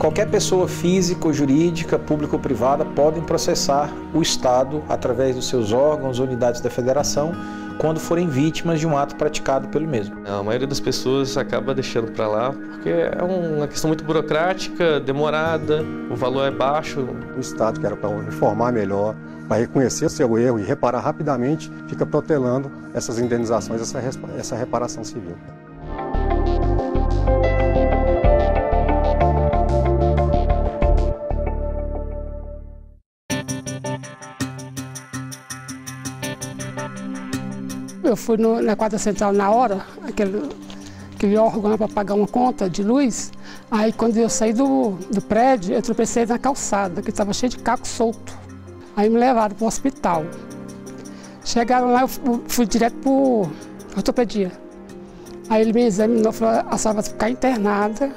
Qualquer pessoa física ou jurídica, pública ou privada, podem processar o Estado através dos seus órgãos, unidades da federação, quando forem vítimas de um ato praticado pelo mesmo. É, a maioria das pessoas acaba deixando para lá porque é uma questão muito burocrática, demorada, o valor é baixo. O Estado, que era para informar melhor, para reconhecer seu erro e reparar rapidamente, fica protelando essas indenizações, essa, essa reparação civil. eu fui no, na quadra central na hora, aquele, aquele órgão para pagar uma conta de luz. Aí quando eu saí do, do prédio, eu tropecei na calçada, que estava cheio de caco solto. Aí me levaram para o hospital. Chegaram lá, eu fui direto para ortopedia. Aí ele me examinou e falou, a senhora vai ficar internada,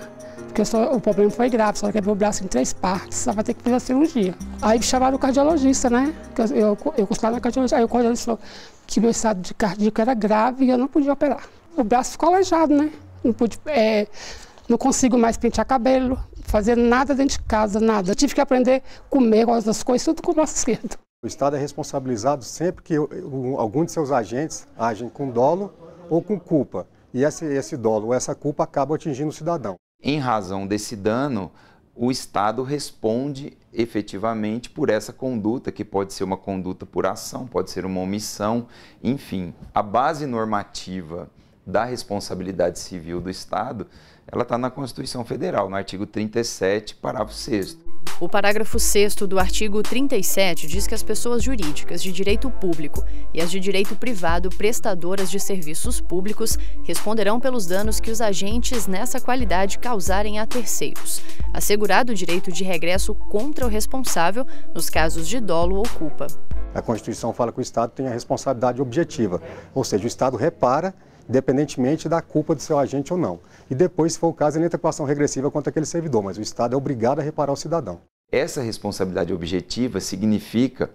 porque o problema foi grave, só quebrou o braço em três partes, só vai ter que fazer a cirurgia. Aí me chamaram o cardiologista, né? Eu, eu, eu costurava na cardiologista, aí o cardiologista falou, que meu estado de cardíaco era grave e eu não podia operar. O braço ficou aleijado, né? Não, pude, é, não consigo mais pentear cabelo, fazer nada dentro de casa, nada. Tive que aprender a comer as coisas, tudo com o braço esquerdo. O Estado é responsabilizado sempre que algum de seus agentes agem com dolo ou com culpa. E esse, esse dolo ou essa culpa acaba atingindo o cidadão. Em razão desse dano, o Estado responde efetivamente por essa conduta, que pode ser uma conduta por ação, pode ser uma omissão, enfim. A base normativa da responsabilidade civil do Estado, ela está na Constituição Federal, no artigo 37, parágrafo 6 o parágrafo 6 do artigo 37 diz que as pessoas jurídicas de direito público e as de direito privado prestadoras de serviços públicos responderão pelos danos que os agentes nessa qualidade causarem a terceiros, assegurado o direito de regresso contra o responsável nos casos de dolo ou culpa. A Constituição fala que o Estado tem a responsabilidade objetiva, ou seja, o Estado repara independentemente da culpa do seu agente ou não. E depois, se for o caso, é ele entra com ação regressiva contra aquele servidor, mas o Estado é obrigado a reparar o cidadão. Essa responsabilidade objetiva significa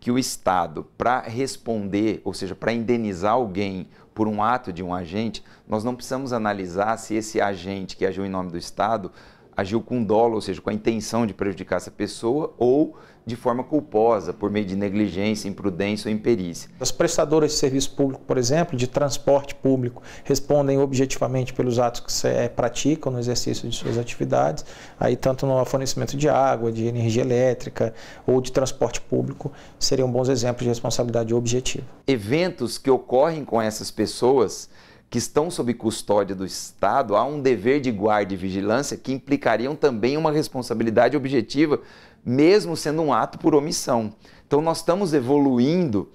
que o Estado, para responder, ou seja, para indenizar alguém por um ato de um agente, nós não precisamos analisar se esse agente que agiu em nome do Estado agiu com dolo, ou seja, com a intenção de prejudicar essa pessoa, ou de forma culposa, por meio de negligência, imprudência ou imperícia. As prestadoras de serviço público, por exemplo, de transporte público, respondem objetivamente pelos atos que se eh, praticam no exercício de suas atividades, aí tanto no fornecimento de água, de energia elétrica ou de transporte público, seriam bons exemplos de responsabilidade objetiva. Eventos que ocorrem com essas pessoas que estão sob custódia do Estado, há um dever de guarda e vigilância que implicariam também uma responsabilidade objetiva, mesmo sendo um ato por omissão. Então, nós estamos evoluindo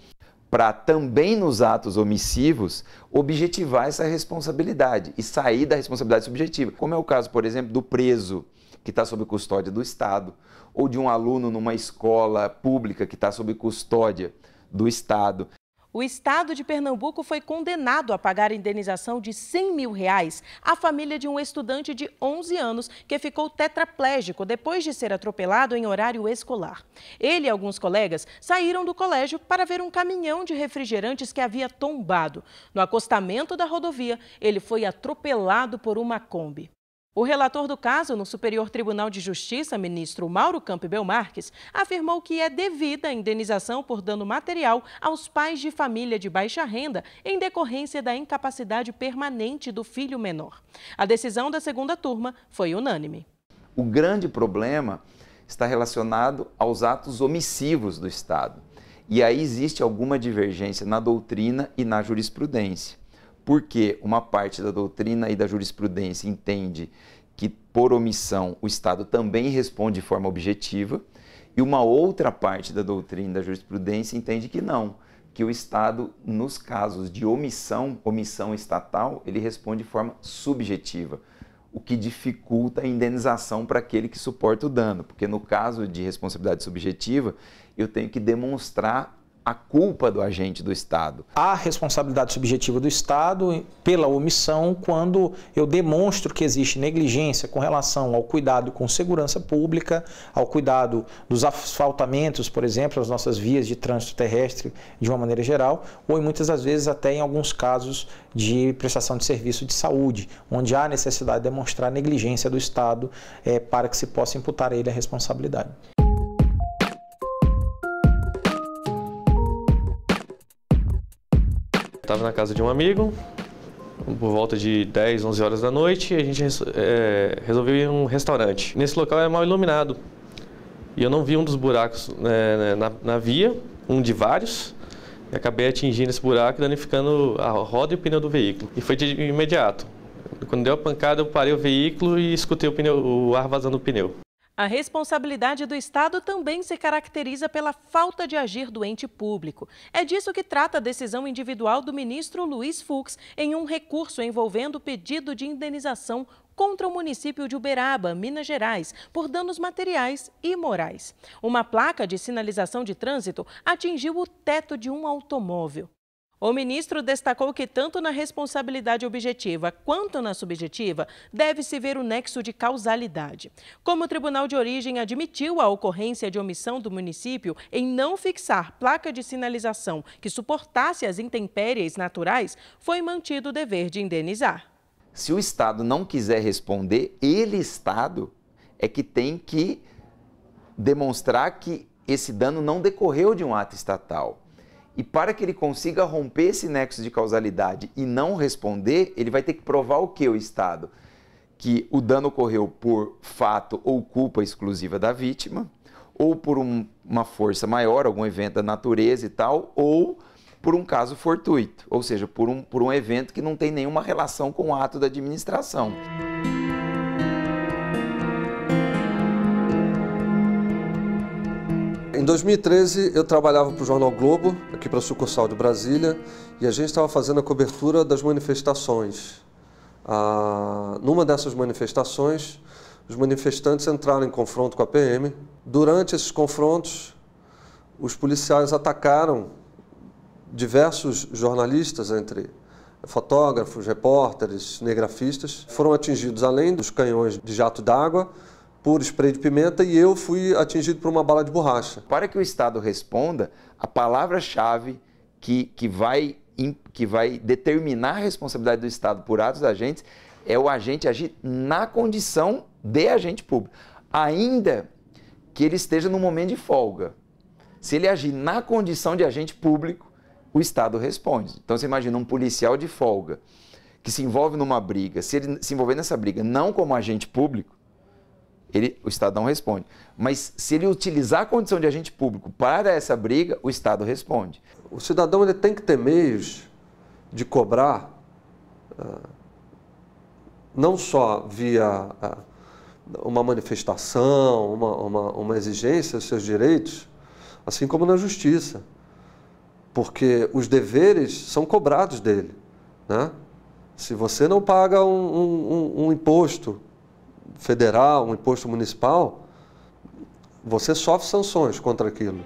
para também nos atos omissivos objetivar essa responsabilidade e sair da responsabilidade subjetiva, como é o caso, por exemplo, do preso que está sob custódia do Estado, ou de um aluno numa escola pública que está sob custódia do Estado. O Estado de Pernambuco foi condenado a pagar indenização de 100 mil reais à família de um estudante de 11 anos que ficou tetraplégico depois de ser atropelado em horário escolar. Ele e alguns colegas saíram do colégio para ver um caminhão de refrigerantes que havia tombado. No acostamento da rodovia, ele foi atropelado por uma Kombi. O relator do caso no Superior Tribunal de Justiça, ministro Mauro Campbell Marques, afirmou que é devida a indenização por dano material aos pais de família de baixa renda em decorrência da incapacidade permanente do filho menor. A decisão da segunda turma foi unânime. O grande problema está relacionado aos atos omissivos do Estado. E aí existe alguma divergência na doutrina e na jurisprudência porque uma parte da doutrina e da jurisprudência entende que, por omissão, o Estado também responde de forma objetiva, e uma outra parte da doutrina e da jurisprudência entende que não, que o Estado, nos casos de omissão, omissão estatal, ele responde de forma subjetiva, o que dificulta a indenização para aquele que suporta o dano, porque no caso de responsabilidade subjetiva, eu tenho que demonstrar a culpa do agente do Estado. Há responsabilidade subjetiva do Estado pela omissão quando eu demonstro que existe negligência com relação ao cuidado com segurança pública, ao cuidado dos asfaltamentos, por exemplo, as nossas vias de trânsito terrestre de uma maneira geral, ou muitas das vezes até em alguns casos de prestação de serviço de saúde, onde há necessidade de demonstrar negligência do Estado é, para que se possa imputar a ele a responsabilidade. Estava na casa de um amigo, por volta de 10, 11 horas da noite, a gente é, resolveu ir a um restaurante. Nesse local era é mal iluminado e eu não vi um dos buracos né, né, na, na, via, um de vários, e acabei atingindo esse buraco, danificando a roda e o pneu do veículo. E foi de imediato. Quando deu a pancada, eu parei o veículo e escutei o, pneu, o ar vazando o pneu. A responsabilidade do Estado também se caracteriza pela falta de agir do ente público. É disso que trata a decisão individual do ministro Luiz Fux em um recurso envolvendo pedido de indenização contra o município de Uberaba, Minas Gerais, por danos materiais e morais. Uma placa de sinalização de trânsito atingiu o teto de um automóvel. O ministro destacou que tanto na responsabilidade objetiva quanto na subjetiva deve-se ver o nexo de causalidade. Como o Tribunal de Origem admitiu a ocorrência de omissão do município em não fixar placa de sinalização que suportasse as intempéries naturais, foi mantido o dever de indenizar. Se o Estado não quiser responder, ele, Estado, é que tem que demonstrar que esse dano não decorreu de um ato estatal e para que ele consiga romper esse nexo de causalidade e não responder, ele vai ter que provar o que o Estado? Que o dano ocorreu por fato ou culpa exclusiva da vítima, ou por um, uma força maior, algum evento da natureza e tal, ou por um caso fortuito, ou seja, por um, por um evento que não tem nenhuma relação com o ato da administração. Em 2013, eu trabalhava para o Jornal Globo, aqui para a sucursal de Brasília, e a gente estava fazendo a cobertura das manifestações. Ah, numa dessas manifestações, os manifestantes entraram em confronto com a PM. Durante esses confrontos, os policiais atacaram diversos jornalistas, entre fotógrafos, repórteres, cinegrafistas, foram atingidos além dos canhões de jato d'água, por spray de pimenta e eu fui atingido por uma bala de borracha. Para que o Estado responda, a palavra-chave que, que, vai, que vai determinar a responsabilidade do Estado por atos da agentes é o agente agir na condição de agente público, ainda que ele esteja no momento de folga. Se ele agir na condição de agente público, o Estado responde. Então você imagina um policial de folga que se envolve numa briga, se ele se envolver nessa briga não como agente público, ele, o Estado não responde. Mas se ele utilizar a condição de agente público para essa briga, o Estado responde. O cidadão ele tem que ter meios de cobrar, ah, não só via ah, uma manifestação, uma, uma, uma exigência aos seus direitos, assim como na justiça. Porque os deveres são cobrados dele. Né? Se você não paga um, um, um imposto, federal, um imposto municipal, você sofre sanções contra aquilo.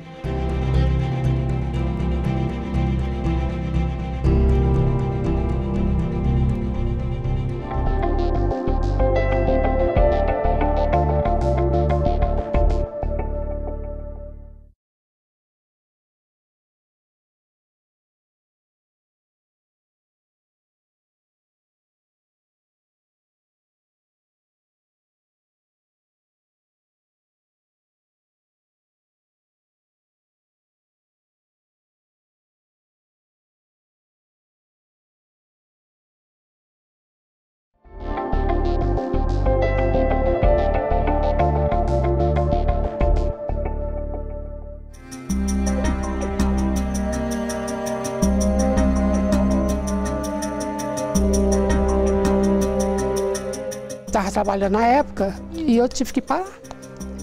trabalhando na época e eu tive que parar.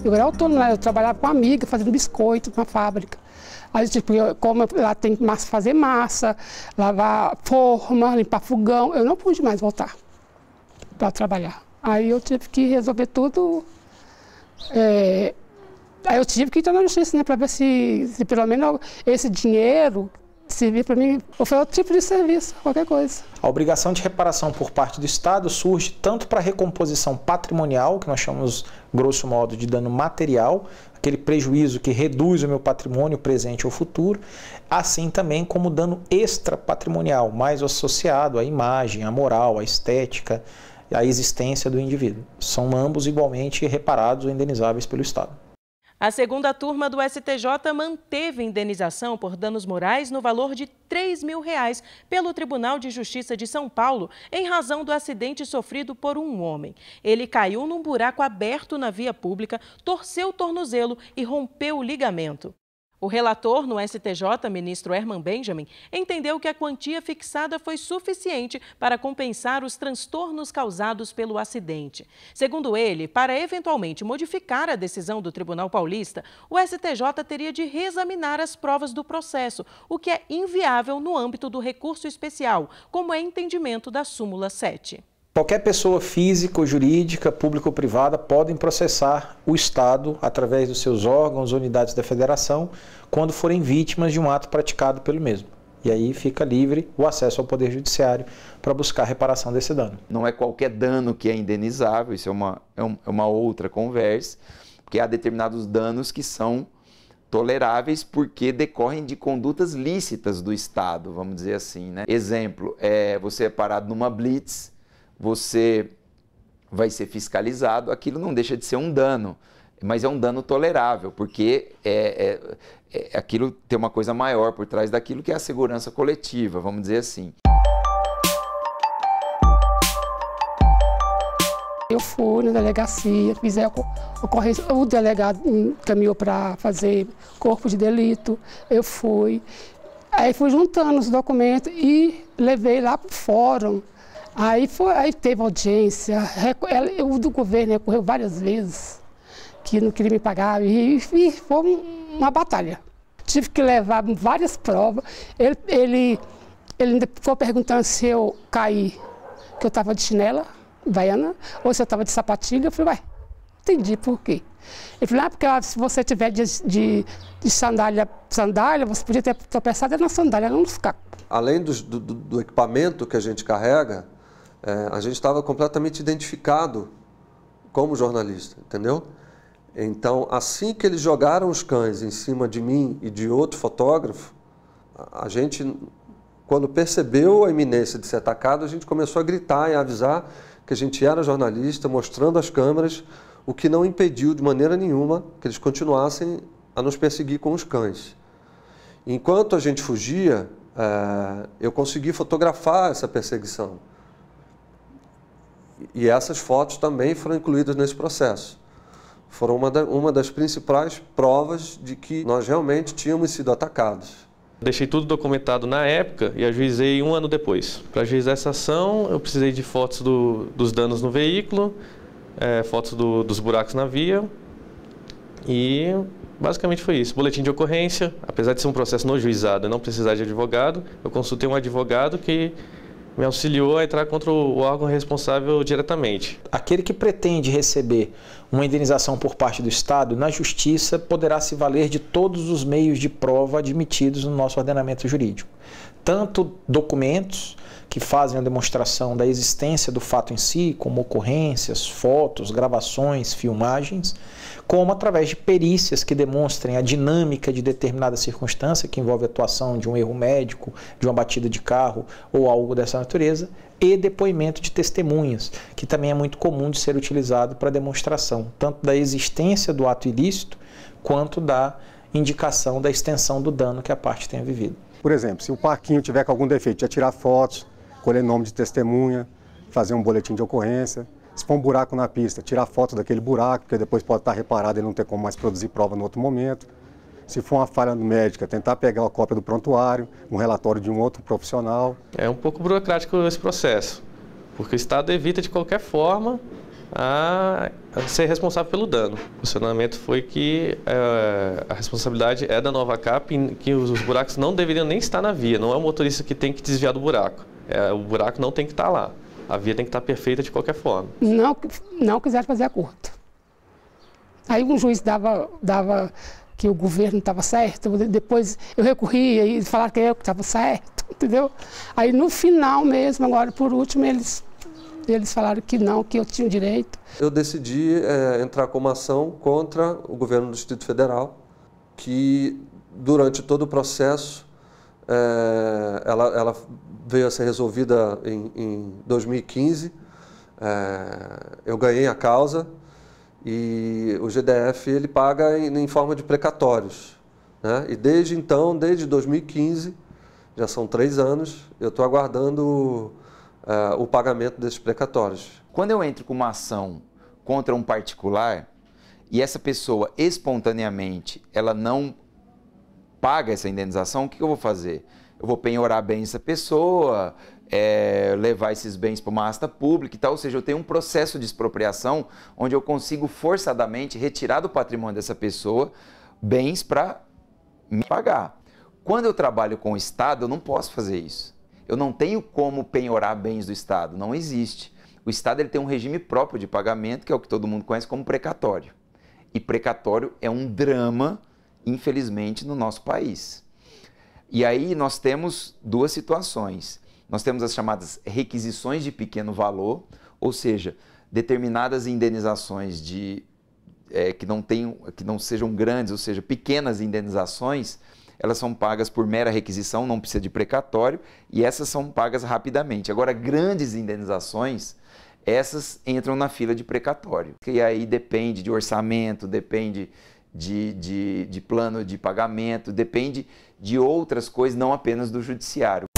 Eu era autônoma, eu trabalhava com uma amiga fazendo biscoito na fábrica. Aí, tipo, eu, como lá tem que massa, fazer massa, lavar forma, limpar fogão, eu não pude mais voltar para trabalhar. Aí eu tive que resolver tudo. É, aí eu tive que entrar na justiça, né, para ver se, se pelo menos esse dinheiro servir para mim, ou foi outro tipo de serviço, qualquer coisa. A obrigação de reparação por parte do Estado surge tanto para recomposição patrimonial, que nós chamamos, grosso modo, de dano material, aquele prejuízo que reduz o meu patrimônio presente ou futuro, assim também como dano extra patrimonial, mais associado à imagem, à moral, à estética, à existência do indivíduo. São ambos igualmente reparados ou indenizáveis pelo Estado. A segunda turma do STJ manteve indenização por danos morais no valor de 3 mil reais pelo Tribunal de Justiça de São Paulo em razão do acidente sofrido por um homem. Ele caiu num buraco aberto na via pública, torceu o tornozelo e rompeu o ligamento. O relator no STJ, ministro Herman Benjamin, entendeu que a quantia fixada foi suficiente para compensar os transtornos causados pelo acidente. Segundo ele, para eventualmente modificar a decisão do Tribunal Paulista, o STJ teria de reexaminar as provas do processo, o que é inviável no âmbito do recurso especial, como é entendimento da súmula 7. Qualquer pessoa física ou jurídica, pública ou privada, podem processar o Estado através dos seus órgãos, unidades da federação, quando forem vítimas de um ato praticado pelo mesmo. E aí fica livre o acesso ao Poder Judiciário para buscar reparação desse dano. Não é qualquer dano que é indenizável, isso é uma, é, é uma outra conversa, porque há determinados danos que são toleráveis porque decorrem de condutas lícitas do Estado, vamos dizer assim. Né? Exemplo, é, você é parado numa blitz você vai ser fiscalizado, aquilo não deixa de ser um dano. Mas é um dano tolerável, porque é, é, é, é aquilo tem uma coisa maior por trás daquilo que é a segurança coletiva, vamos dizer assim. Eu fui na delegacia, fiz a ocorrência, o delegado caminhou para fazer corpo de delito, eu fui. Aí fui juntando os documentos e levei lá para o fórum. Aí, foi, aí teve audiência, o do governo recorreu várias vezes, que não queria me pagar, e, e foi uma batalha. Tive que levar várias provas. Ele, ele, ele ficou perguntando se eu caí, que eu estava de chinela, baiana, ou se eu estava de sapatilha. Eu falei, ué, entendi por quê. Ele falou, ah, porque se você tiver de, de, de sandália, sandália, você podia ter tropeçado na sandália, não nos cacos. Além do, do, do equipamento que a gente carrega, é, a gente estava completamente identificado como jornalista, entendeu? Então, assim que eles jogaram os cães em cima de mim e de outro fotógrafo, a gente, quando percebeu a iminência de ser atacado, a gente começou a gritar e a avisar que a gente era jornalista, mostrando as câmeras, o que não impediu de maneira nenhuma que eles continuassem a nos perseguir com os cães. Enquanto a gente fugia, é, eu consegui fotografar essa perseguição e essas fotos também foram incluídas nesse processo. Foram uma, da, uma das principais provas de que nós realmente tínhamos sido atacados. Deixei tudo documentado na época e ajuizei um ano depois. Para ajuizar essa ação, eu precisei de fotos do, dos danos no veículo, é, fotos do, dos buracos na via e basicamente foi isso. Boletim de ocorrência, apesar de ser um processo no juizado e não precisar de advogado, eu consultei um advogado que me auxiliou a entrar contra o órgão responsável diretamente. Aquele que pretende receber uma indenização por parte do Estado, na Justiça poderá se valer de todos os meios de prova admitidos no nosso ordenamento jurídico, tanto documentos que fazem a demonstração da existência do fato em si, como ocorrências, fotos, gravações, filmagens como através de perícias que demonstrem a dinâmica de determinada circunstância, que envolve a atuação de um erro médico, de uma batida de carro ou algo dessa natureza, e depoimento de testemunhas, que também é muito comum de ser utilizado para demonstração tanto da existência do ato ilícito quanto da indicação da extensão do dano que a parte tenha vivido. Por exemplo, se o parquinho tiver com algum defeito, já tirar fotos, colher nome de testemunha, fazer um boletim de ocorrência, se for um buraco na pista, tirar foto daquele buraco, porque depois pode estar reparado e não ter como mais produzir prova no outro momento. Se for uma falha médica, tentar pegar a cópia do prontuário, um relatório de um outro profissional. É um pouco burocrático esse processo, porque o Estado evita de qualquer forma a ser responsável pelo dano. O funcionamento foi que é, a responsabilidade é da nova CAP, que os buracos não deveriam nem estar na via, não é o motorista que tem que desviar do buraco, é, o buraco não tem que estar lá. A via tem que estar perfeita de qualquer forma. Não, não quiseram fazer acordo. Aí um juiz dava, dava que o governo estava certo, depois eu recorria e falaram que eu estava certo, entendeu? Aí no final mesmo, agora por último, eles, eles falaram que não, que eu tinha direito. Eu decidi é, entrar com uma ação contra o governo do Distrito Federal, que durante todo o processo é, ela, ela, veio a ser resolvida em, em 2015. É, eu ganhei a causa e o GDF ele paga em, em forma de precatórios. Né? E desde então, desde 2015, já são três anos, eu estou aguardando é, o pagamento desses precatórios. Quando eu entro com uma ação contra um particular e essa pessoa espontaneamente ela não paga essa indenização, o que eu vou fazer? Eu vou penhorar bem essa pessoa, é, levar esses bens para uma asta pública e tal. Ou seja, eu tenho um processo de expropriação onde eu consigo forçadamente retirar do patrimônio dessa pessoa bens para me pagar. Quando eu trabalho com o Estado, eu não posso fazer isso. Eu não tenho como penhorar bens do Estado, não existe. O Estado ele tem um regime próprio de pagamento, que é o que todo mundo conhece como precatório. E precatório é um drama infelizmente, no nosso país. E aí nós temos duas situações. Nós temos as chamadas requisições de pequeno valor, ou seja, determinadas indenizações de, é, que, não tenham, que não sejam grandes, ou seja, pequenas indenizações, elas são pagas por mera requisição, não precisa de precatório, e essas são pagas rapidamente. Agora, grandes indenizações, essas entram na fila de precatório. E aí depende de orçamento, depende de, de, de plano de pagamento, depende de outras coisas, não apenas do judiciário.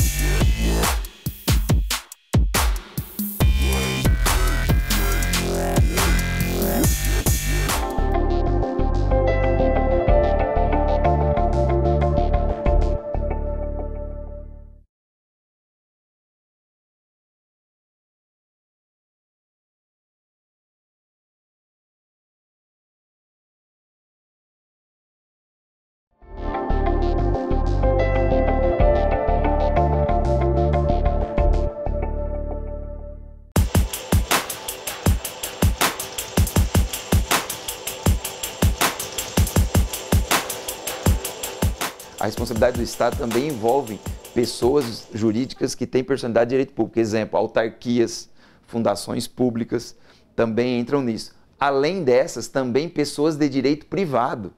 a responsabilidade do Estado também envolve pessoas jurídicas que têm personalidade de direito público. Exemplo, autarquias, fundações públicas também entram nisso. Além dessas, também pessoas de direito privado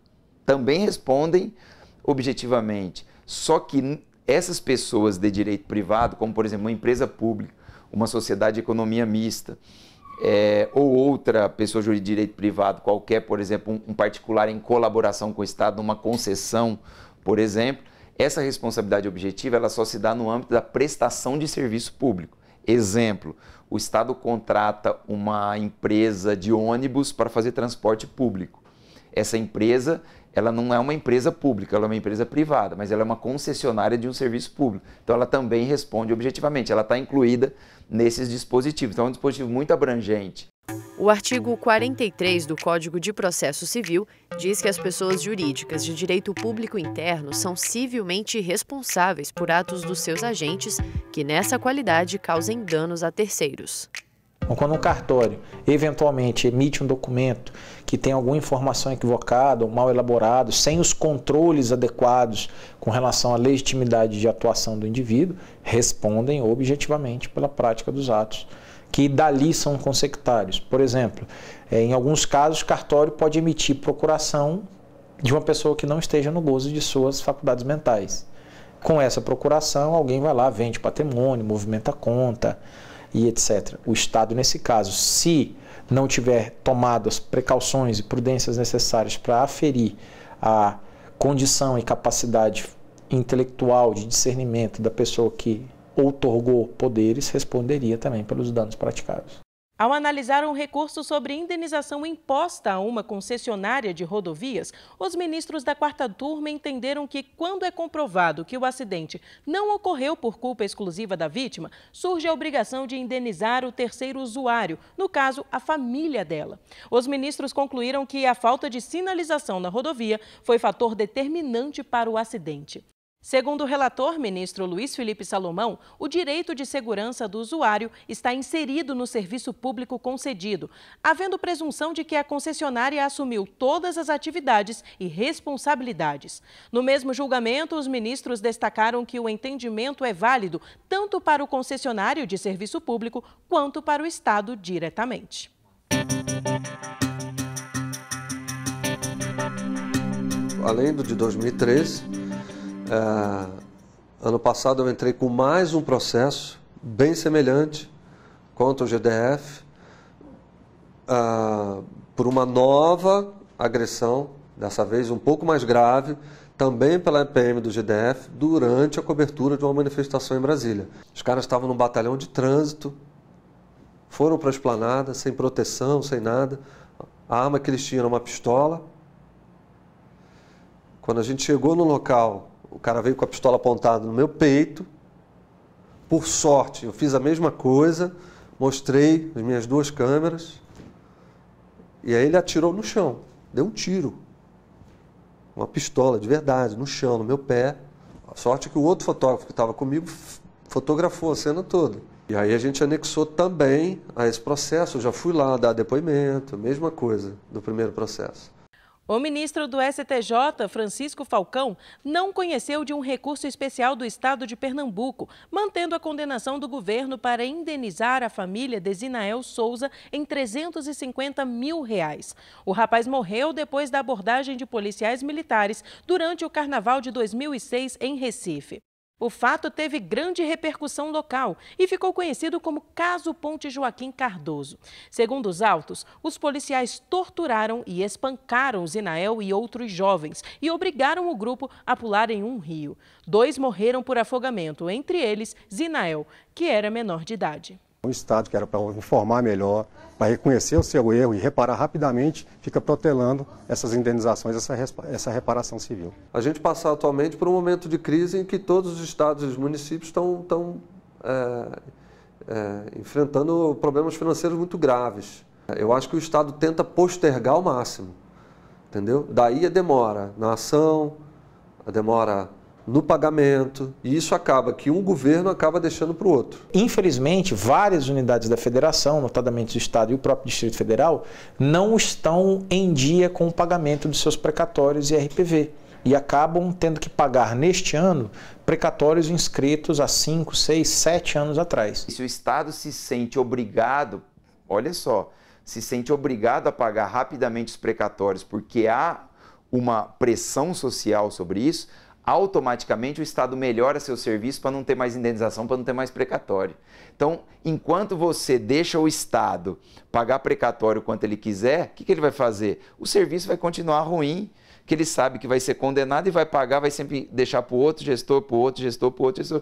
também respondem objetivamente. Só que essas pessoas de direito privado, como por exemplo uma empresa pública, uma sociedade de economia mista, é, ou outra pessoa jurídica de direito privado qualquer, por exemplo, um, um particular em colaboração com o Estado, numa concessão por exemplo, essa responsabilidade objetiva ela só se dá no âmbito da prestação de serviço público. Exemplo, o Estado contrata uma empresa de ônibus para fazer transporte público. Essa empresa, ela não é uma empresa pública, ela é uma empresa privada, mas ela é uma concessionária de um serviço público. Então, ela também responde objetivamente, ela está incluída nesses dispositivos. Então, é um dispositivo muito abrangente o artigo 43 do Código de Processo Civil diz que as pessoas jurídicas de direito público interno são civilmente responsáveis por atos dos seus agentes que, nessa qualidade, causem danos a terceiros. Quando um cartório eventualmente emite um documento que tem alguma informação equivocada ou mal elaborado, sem os controles adequados com relação à legitimidade de atuação do indivíduo, respondem objetivamente pela prática dos atos que dali são consectários. Por exemplo, é, em alguns casos, cartório pode emitir procuração de uma pessoa que não esteja no gozo de suas faculdades mentais. Com essa procuração, alguém vai lá, vende patrimônio, movimenta conta e etc. O Estado, nesse caso, se não tiver tomado as precauções e prudências necessárias para aferir a condição e capacidade intelectual de discernimento da pessoa que outorgou poderes responderia também pelos danos praticados. Ao analisar um recurso sobre indenização imposta a uma concessionária de rodovias, os ministros da quarta turma entenderam que, quando é comprovado que o acidente não ocorreu por culpa exclusiva da vítima, surge a obrigação de indenizar o terceiro usuário, no caso, a família dela. Os ministros concluíram que a falta de sinalização na rodovia foi fator determinante para o acidente. Segundo o relator, ministro Luiz Felipe Salomão, o direito de segurança do usuário está inserido no serviço público concedido, havendo presunção de que a concessionária assumiu todas as atividades e responsabilidades. No mesmo julgamento, os ministros destacaram que o entendimento é válido tanto para o concessionário de serviço público quanto para o Estado diretamente. Além do de 2013 é, ano passado eu entrei com mais um processo bem semelhante contra o GDF é, ah, por uma nova agressão, dessa vez um pouco mais grave, também pela EPM do GDF, durante a cobertura de uma manifestação em Brasília. Os caras estavam num batalhão de trânsito, foram para a esplanada, sem proteção, sem nada. A arma que eles tinham era uma pistola. Quando a gente chegou no local o cara veio com a pistola apontada no meu peito. Por sorte, eu fiz a mesma coisa, mostrei as minhas duas câmeras. E aí ele atirou no chão, deu um tiro. Uma pistola de verdade, no chão, no meu pé. A sorte é que o outro fotógrafo que estava comigo fotografou a cena toda. E aí a gente anexou também a esse processo. Eu já fui lá dar depoimento, mesma coisa do primeiro processo. O ministro do STJ, Francisco Falcão, não conheceu de um recurso especial do Estado de Pernambuco, mantendo a condenação do governo para indenizar a família de Zinael Souza em 350 mil reais. O rapaz morreu depois da abordagem de policiais militares durante o carnaval de 2006 em Recife. O fato teve grande repercussão local e ficou conhecido como Caso Ponte Joaquim Cardoso. Segundo os autos, os policiais torturaram e espancaram Zinael e outros jovens e obrigaram o grupo a pular em um rio. Dois morreram por afogamento, entre eles Zinael, que era menor de idade. O Estado, que era para informar melhor, para reconhecer o seu erro e reparar rapidamente, fica protelando essas indenizações, essa, essa reparação civil. A gente passa atualmente por um momento de crise em que todos os estados e os municípios estão, estão é, é, enfrentando problemas financeiros muito graves. Eu acho que o Estado tenta postergar ao máximo, entendeu? Daí a demora na ação, a demora no pagamento, e isso acaba que um governo acaba deixando para o outro. Infelizmente, várias unidades da federação, notadamente o Estado e o próprio Distrito Federal, não estão em dia com o pagamento dos seus precatórios e RPV e acabam tendo que pagar neste ano precatórios inscritos há 5, 6, 7 anos atrás. Se o Estado se sente obrigado, olha só, se sente obrigado a pagar rapidamente os precatórios porque há uma pressão social sobre isso, automaticamente o Estado melhora seu serviço para não ter mais indenização, para não ter mais precatório. Então, enquanto você deixa o Estado pagar precatório quanto ele quiser, o que, que ele vai fazer? O serviço vai continuar ruim, que ele sabe que vai ser condenado e vai pagar, vai sempre deixar para o outro gestor, para o outro gestor, para o outro gestor.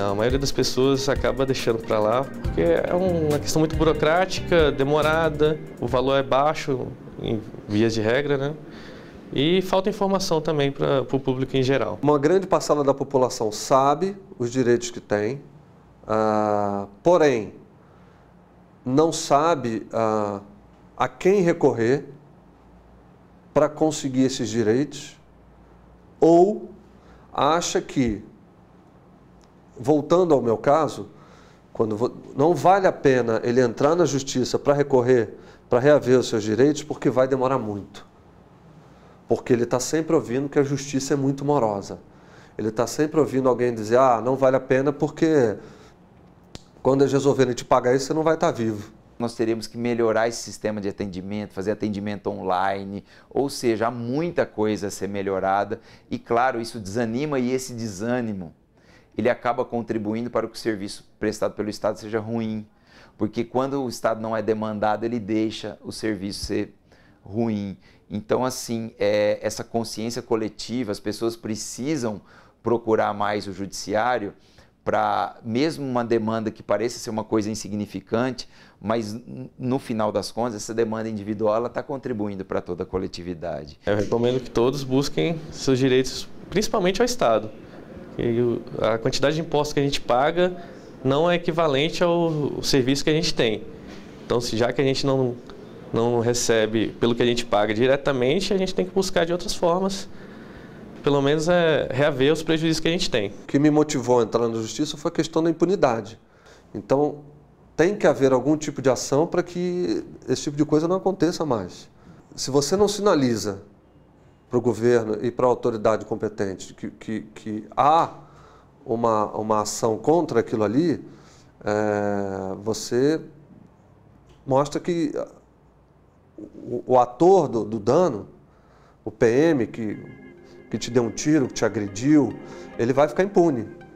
A maioria das pessoas acaba deixando para lá porque é uma questão muito burocrática, demorada, o valor é baixo, em vias de regra, né? E falta informação também para o público em geral. Uma grande parcela da população sabe os direitos que tem, ah, porém não sabe ah, a quem recorrer para conseguir esses direitos ou acha que, voltando ao meu caso, quando não vale a pena ele entrar na justiça para recorrer, para reaver os seus direitos, porque vai demorar muito. Porque ele está sempre ouvindo que a justiça é muito morosa. Ele está sempre ouvindo alguém dizer: ah, não vale a pena porque quando eles resolverem te pagar isso, você não vai estar tá vivo nós teríamos que melhorar esse sistema de atendimento, fazer atendimento online, ou seja, há muita coisa a ser melhorada e, claro, isso desanima e esse desânimo ele acaba contribuindo para que o serviço prestado pelo Estado seja ruim. Porque quando o Estado não é demandado, ele deixa o serviço ser ruim. Então, assim, é, essa consciência coletiva, as pessoas precisam procurar mais o judiciário para, mesmo uma demanda que pareça ser uma coisa insignificante, mas no final das contas, essa demanda individual está contribuindo para toda a coletividade. Eu recomendo que todos busquem seus direitos, principalmente ao Estado. E a quantidade de impostos que a gente paga não é equivalente ao serviço que a gente tem. Então, já que a gente não, não recebe pelo que a gente paga diretamente, a gente tem que buscar de outras formas, pelo menos é reaver os prejuízos que a gente tem. O que me motivou a entrar na justiça foi a questão da impunidade. Então, tem que haver algum tipo de ação para que esse tipo de coisa não aconteça mais. Se você não sinaliza para o governo e para a autoridade competente que, que, que há uma, uma ação contra aquilo ali, é, você mostra que ah, o, o ator do, do, dano, o PM que, que te deu um tiro, que te agrediu, ele vai ficar impune.